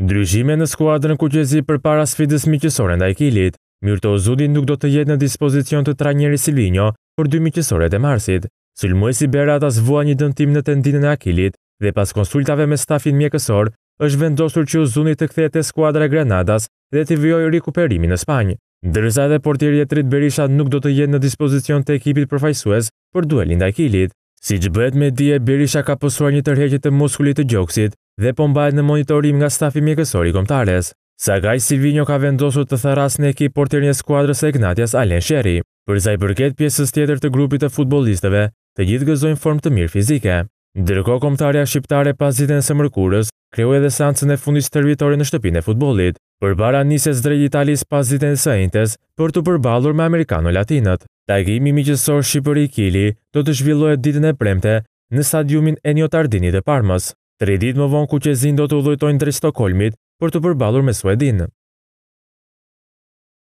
Ndryshime në skuadrën kuqezi për para sfidës miqësore nda kilit, Mirto Zudi nuk do të jetë në dispozicion të tra njeri Silvino për dy miqësore të Marsit. Sulmuesi si Bera zvua një dëntim në tendinën e akilit dhe pas konsultave me stafin mjekësor, është vendosur që Zuni të kthehet te skuadra Granadas dhe të vijojë rikuperimi në Spanjë. Ndërsa edhe portieri i Tret Berisha nuk do të jetë në dispozicion të ekipit përfajsues për duelin ndaj akilit. Si që bëhet me dje, Berisha ka pësuar një tërheqje të muskulit të gjoksit dhe po mbajt në monitorim nga stafi mjekësori komtares. Sagaj Silvino ka vendosur të tharas në ekip portier një skuadrës e Gnatjas Alen Sheri. Përza i përket pjesës tjetër të grupit të futbolistëve, të gjithë gëzojnë formë të mirë fizike. Ndërko komtarja shqiptare pas ditën së mërkurës, kreu edhe sancën e fundis të rritori në shtëpin e futbolit, për bara njëse drejt Italis pas ditën së intes për të përbalur me Amerikano-Latinët. Tajgimi miqësor Shqipëri Kili do të zhvillohet ditën e premte në stadiumin e një tardini dhe parmës. Tre dit më vonë ku qezin do të udhujtojnë drejt Stokolmit për të përbalur me Suedinë.